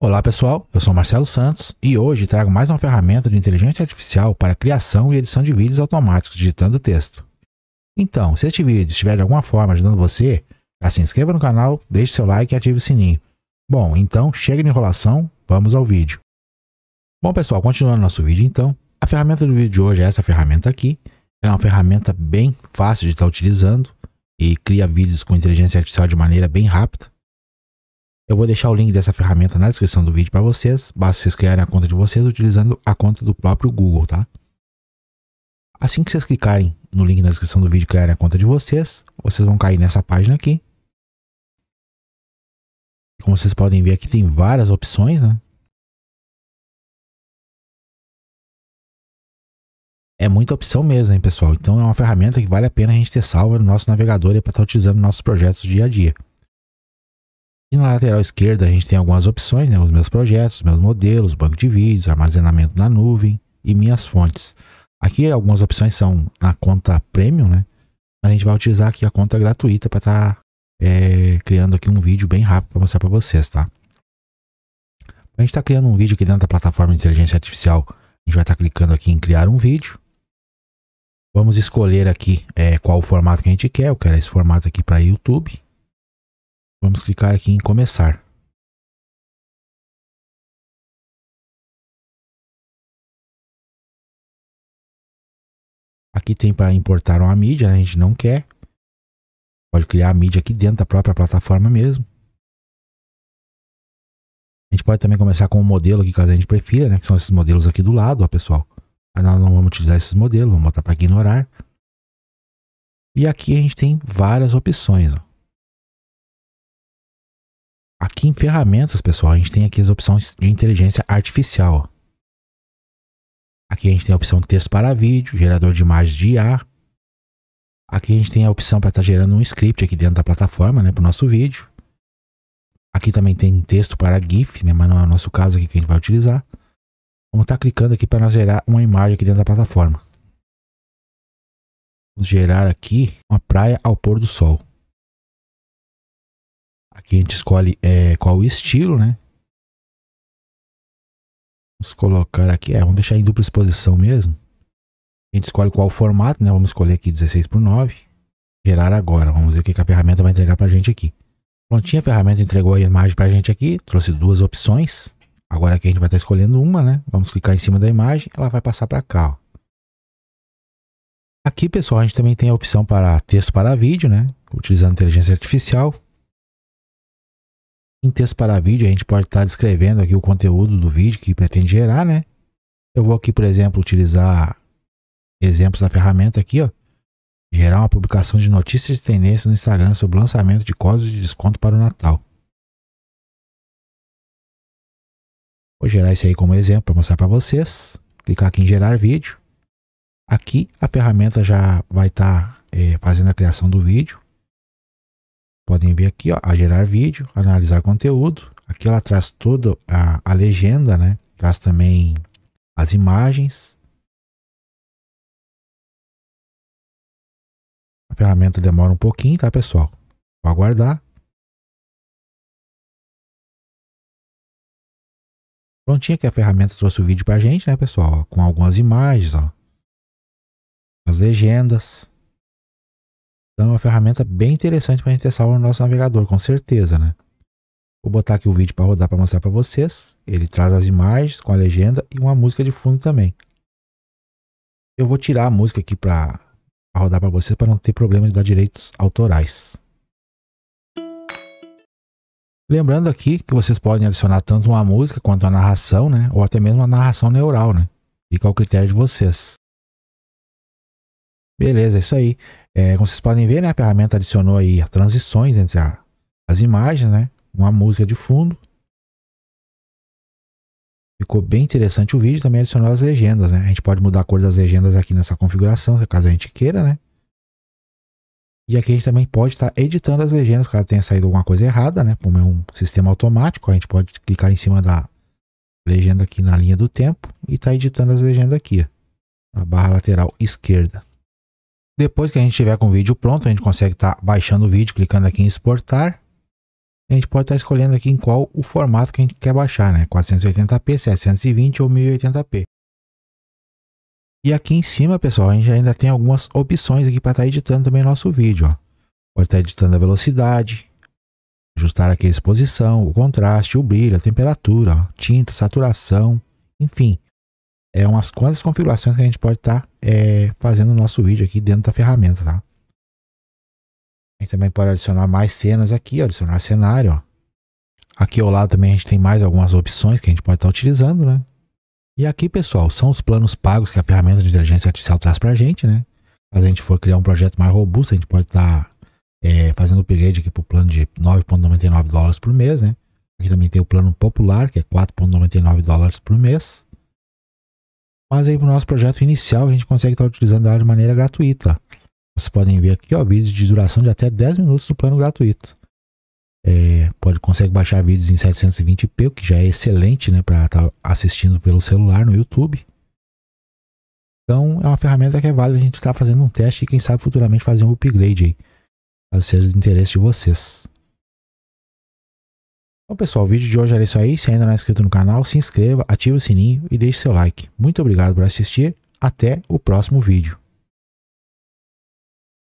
Olá pessoal, eu sou Marcelo Santos e hoje trago mais uma ferramenta de inteligência artificial para criação e edição de vídeos automáticos digitando texto. Então, se este vídeo estiver de alguma forma ajudando você, já se inscreva no canal, deixe seu like e ative o sininho. Bom, então chega de enrolação, vamos ao vídeo. Bom pessoal, continuando nosso vídeo então, a ferramenta do vídeo de hoje é essa ferramenta aqui. é uma ferramenta bem fácil de estar utilizando e cria vídeos com inteligência artificial de maneira bem rápida. Eu vou deixar o link dessa ferramenta na descrição do vídeo para vocês. Basta vocês criarem a conta de vocês utilizando a conta do próprio Google, tá? Assim que vocês clicarem no link na descrição do vídeo e criarem a conta de vocês, vocês vão cair nessa página aqui. Como vocês podem ver aqui tem várias opções, né? É muita opção mesmo, hein, pessoal? Então é uma ferramenta que vale a pena a gente ter salva no nosso navegador e para estar tá utilizando nossos projetos dia a dia. E na lateral esquerda a gente tem algumas opções, né? os meus projetos, meus modelos, banco de vídeos, armazenamento na nuvem e minhas fontes. Aqui algumas opções são na conta premium, né? A gente vai utilizar aqui a conta gratuita para estar tá, é, criando aqui um vídeo bem rápido para mostrar para vocês, tá? A gente está criando um vídeo aqui dentro da plataforma de inteligência artificial. A gente vai estar tá clicando aqui em criar um vídeo. Vamos escolher aqui é, qual o formato que a gente quer. Eu quero esse formato aqui para YouTube. Vamos clicar aqui em começar. Aqui tem para importar uma mídia, né? a gente não quer. Pode criar a mídia aqui dentro da própria plataforma mesmo. A gente pode também começar com um modelo aqui, caso a gente prefira, né? Que são esses modelos aqui do lado, ó, pessoal. Mas ah, nós não vamos utilizar esses modelos, vamos botar para ignorar. E aqui a gente tem várias opções, ó. Aqui em ferramentas, pessoal, a gente tem aqui as opções de inteligência artificial. Aqui a gente tem a opção texto para vídeo, gerador de imagens de IA. Aqui a gente tem a opção para estar tá gerando um script aqui dentro da plataforma, né, para o nosso vídeo. Aqui também tem texto para GIF, né, mas não é o nosso caso aqui que a gente vai utilizar. Vamos estar tá clicando aqui para gerar uma imagem aqui dentro da plataforma. Vamos gerar aqui uma praia ao pôr do sol. Aqui a gente escolhe é, qual o estilo, né? Vamos colocar aqui, é, vamos deixar em dupla exposição mesmo. A gente escolhe qual formato, né? Vamos escolher aqui 16 por 9. Gerar agora. Vamos ver o que a ferramenta vai entregar pra gente aqui. Prontinho, a ferramenta entregou a imagem pra gente aqui. Trouxe duas opções. Agora aqui a gente vai estar tá escolhendo uma, né? Vamos clicar em cima da imagem. Ela vai passar pra cá, ó. Aqui, pessoal, a gente também tem a opção para texto para vídeo, né? Utilizando inteligência artificial. Em texto para vídeo, a gente pode estar descrevendo aqui o conteúdo do vídeo que pretende gerar, né? Eu vou aqui, por exemplo, utilizar exemplos da ferramenta aqui, ó. Gerar uma publicação de notícias de tendência no Instagram sobre o lançamento de códigos de desconto para o Natal. Vou gerar isso aí como exemplo para mostrar para vocês. Clicar aqui em gerar vídeo. Aqui a ferramenta já vai estar tá, é, fazendo a criação do vídeo. Podem ver aqui, ó, a gerar vídeo, analisar conteúdo. Aqui ela traz toda a, a legenda, né? Traz também as imagens. A ferramenta demora um pouquinho, tá, pessoal? Vou aguardar. Prontinha que a ferramenta trouxe o vídeo pra gente, né, pessoal? Com algumas imagens, ó. As legendas. Então é uma ferramenta bem interessante para a gente ter salvo no nosso navegador, com certeza, né? Vou botar aqui o vídeo para rodar para mostrar para vocês. Ele traz as imagens com a legenda e uma música de fundo também. Eu vou tirar a música aqui para rodar para vocês para não ter problema de dar direitos autorais. Lembrando aqui que vocês podem adicionar tanto uma música quanto a narração, né? Ou até mesmo a narração neural, né? Fica ao critério de vocês. Beleza, é isso aí. É, como vocês podem ver, né, a ferramenta adicionou aí transições entre a, as imagens, né? Uma música de fundo. Ficou bem interessante o vídeo, também adicionou as legendas, né? A gente pode mudar a cor das legendas aqui nessa configuração, caso a gente queira, né? E aqui a gente também pode estar tá editando as legendas, caso tenha saído alguma coisa errada, né? Como é um sistema automático, a gente pode clicar em cima da legenda aqui na linha do tempo e tá editando as legendas aqui, na barra lateral esquerda. Depois que a gente tiver com o vídeo pronto, a gente consegue estar tá baixando o vídeo, clicando aqui em exportar. A gente pode estar tá escolhendo aqui em qual o formato que a gente quer baixar, né? 480p, 720 ou 1080p. E aqui em cima, pessoal, a gente ainda tem algumas opções aqui para estar tá editando também nosso vídeo, ó. Pode estar tá editando a velocidade, ajustar aqui a exposição, o contraste, o brilho, a temperatura, ó, tinta, saturação, enfim é umas quantas configurações que a gente pode estar tá, é, fazendo o nosso vídeo aqui dentro da ferramenta, tá? A gente também pode adicionar mais cenas aqui, ó, adicionar cenário, ó. Aqui ao lado também a gente tem mais algumas opções que a gente pode estar tá utilizando, né? E aqui, pessoal, são os planos pagos que a ferramenta de inteligência artificial traz para a gente, né? Caso a gente for criar um projeto mais robusto, a gente pode estar tá, é, fazendo upgrade aqui para o plano de 9,99 dólares por mês, né? Aqui também tem o plano popular, que é 4,99 dólares por mês. Mas aí para o nosso projeto inicial a gente consegue estar utilizando ela de maneira gratuita. Vocês podem ver aqui, ó, vídeos de duração de até 10 minutos do plano gratuito. É, pode consegue baixar vídeos em 720p, o que já é excelente, né, para estar tá assistindo pelo celular no YouTube. Então é uma ferramenta que é válida a gente estar tá fazendo um teste e quem sabe futuramente fazer um upgrade aí, caso seja do interesse de vocês. Bom pessoal, o vídeo de hoje era isso aí. Se ainda não é inscrito no canal, se inscreva, ative o sininho e deixe seu like. Muito obrigado por assistir. Até o próximo vídeo.